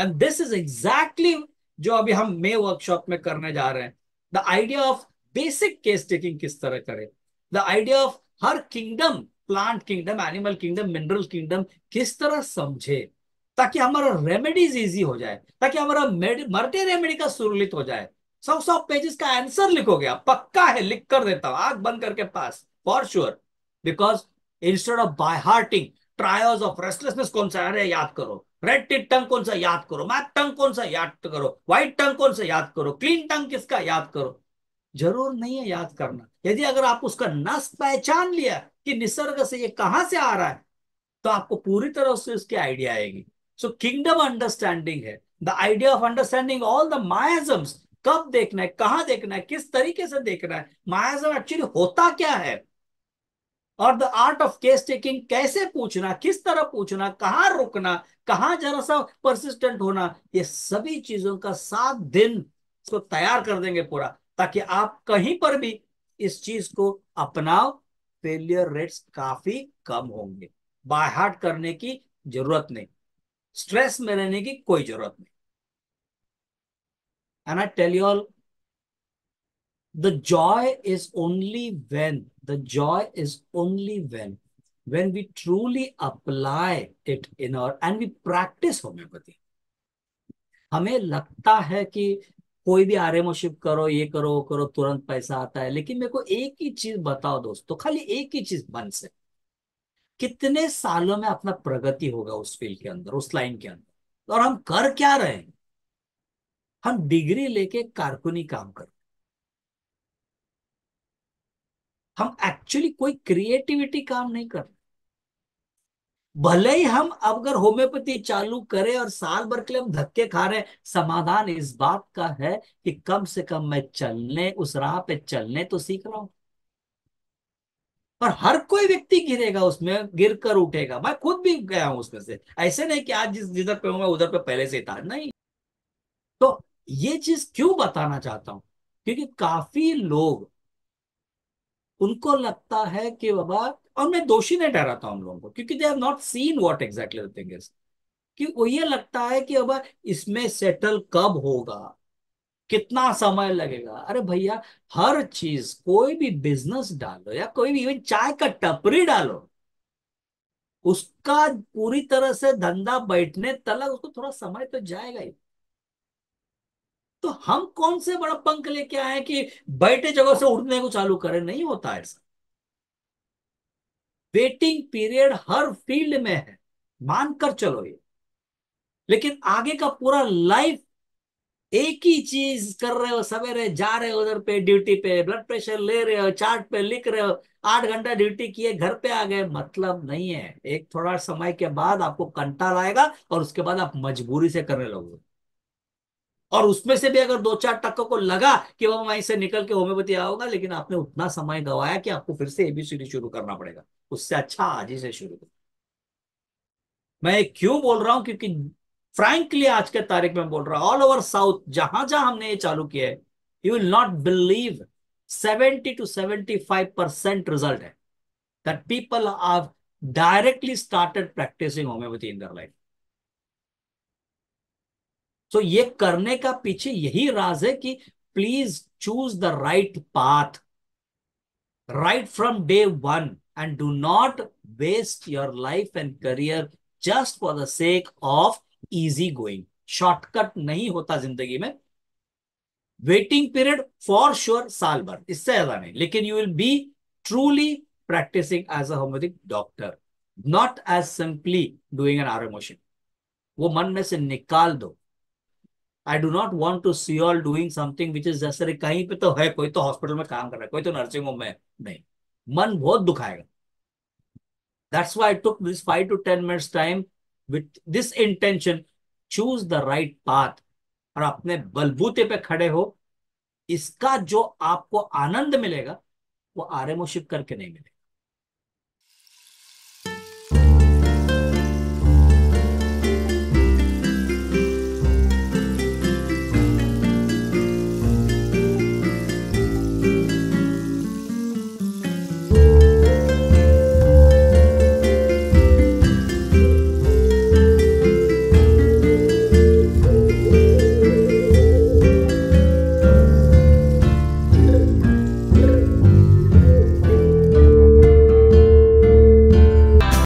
And this is exactly जो अभी हम मे वर्कशॉप में करने जा रहे हैं the idea of basic case taking किस तरह करें द आइडिया ऑफ हर kingdom plant kingdom animal kingdom mineral kingdom किस तरह समझे ताकि हमारा रेमेडीज इजी हो जाए ताकि हमारा मर्टे रेमेडी का सुरलित हो जाए सौ सौ पेजेस का आंसर लिखोगे आप पक्का है लिख कर देता हूं आग बंद करके pass for sure because instead of by hurting trials of restlessness कौन सा अरे याद करो रेड टिट टंग कौन सा याद करो मैप टंग कौन सा याद करो व्हाइट टंग कौन सा याद करो क्लीन टंग किसका याद करो जरूर नहीं है याद करना यदि अगर आप उसका नस पहचान लिया कि निसर्ग से ये कहां से आ रहा है तो आपको पूरी तरह से उसकी आइडिया आएगी सो किंगडम अंडरस्टैंडिंग है the idea of understanding all the miasms कब देखना है कहां देखना है किस तरीके से देखना है मायाजम एक्चुअली होता क्या है और the art of case taking कैसे पूछना किस तरह पूछना कहाँ रुकना कहाँ जरा सा परसिस्टेंट होना ये सभी चीजों का सात दिन को तैयार कर देंगे पूरा ताकि आप कहीं पर भी इस चीज को अपनाओ फेलियर रेट्स काफी कम होंगे बाय हार्ट करने की जरूरत नहीं स्ट्रेस में रहने की कोई जरूरत नहीं and I tell you all the joy is only when, the joy is only when, when we truly apply it in our, and we practice homeopathy. हमें लगता है कि कोई भी आर एमओशिप करो ये करो वो करो तुरंत पैसा आता है लेकिन मेरे को एक ही चीज बताओ दोस्तों तो खाली एक ही चीज बन से कितने सालों में अपना प्रगति होगा उस फील्ड के अंदर उस लाइन के अंदर और हम कर क्या रहे हैं हम डिग्री लेके कारकुनी काम कर हम एक्चुअली कोई क्रिएटिविटी काम नहीं कर रहे भले ही हम अगर होम्योपैथी चालू करें और साल भर के लिए हम धक्के खा रहे हैं समाधान इस बात का है कि कम से कम मैं चलने उस राह पे चलने तो सीख रहा हूं पर हर कोई व्यक्ति गिरेगा उसमें गिर कर उठेगा मैं खुद भी गया हूं उसमें से ऐसे नहीं कि आज जिस जिधर पे होगा उधर पे पहले से था नहीं तो ये चीज क्यों बताना चाहता हूं क्योंकि काफी लोग उनको लगता है कि बाबा और मैं दोषी नहीं ठहराता उन लोगों को क्योंकि they have not seen what exactly the thing is कि वो ये लगता है कि बाबा इसमें सेटल कब होगा कितना समय लगेगा अरे भैया हर चीज कोई भी बिजनेस डालो या कोई भी इवन चाय का टपरी डालो उसका पूरी तरह से धंधा बैठने तलक उसको थोड़ा समय तो जाएगा ही तो हम कौन से बड़ा पंख लेके आए कि बैठे जगह से उठने को चालू करें नहीं होता ऐसा वेटिंग पीरियड हर फील्ड में है मानकर चलो ये लेकिन आगे का पूरा लाइफ एक ही चीज कर रहे हो सवेरे जा रहे हो उधर पे ड्यूटी पे ब्लड प्रेशर ले रहे हो चार्ट पे लिख रहे हो आठ घंटा ड्यूटी किए घर पे आ गए मतलब नहीं है एक थोड़ा समय के बाद आपको कंटाल आएगा और उसके बाद आप मजबूरी से करने लगोगे और उसमें से भी अगर दो चार टक्कों को लगा कि वह वहीं से निकल के होम्योपैथी आऊंगा लेकिन आपने उतना समय गवाया कि आपको फिर से एबीसीडी शुरू करना पड़ेगा उससे अच्छा आज ही से शुरू करो मैं क्यों बोल रहा हूं क्योंकि फ्रेंकली आज के तारीख में बोल रहा हूं ऑल ओवर साउथ जहां जहां हमने ये चालू किया है you will not believe seventy two seventy five percent result है that people are directly started practising homeopathy in their life so ये करने का पीछे यही राज है कि please choose the right path right from day one and do not waste your life and career just for the sake of easy going shortcut नहीं होता जिंदगी में वेटिंग पीरियड फॉर श्योर साल भर इससे ज्यादा नहीं लेकिन you will be truly practising as a homeopathic doctor not as simply doing an R motion वो मन में से निकाल दो I do not want to see all doing something which is जैसे कहीं पे तो है कोई तो हॉस्पिटल में काम कर रहा है कोई तो नर्सिंग होम में नहीं मन बहुत दुखाएगा that's why took this five to ten minutes time with this intention choose the right path और अपने बलबूते पे खड़े हो इसका जो आपको आनंद मिलेगा वो आरएमओ शिप करके नहीं मिलेगा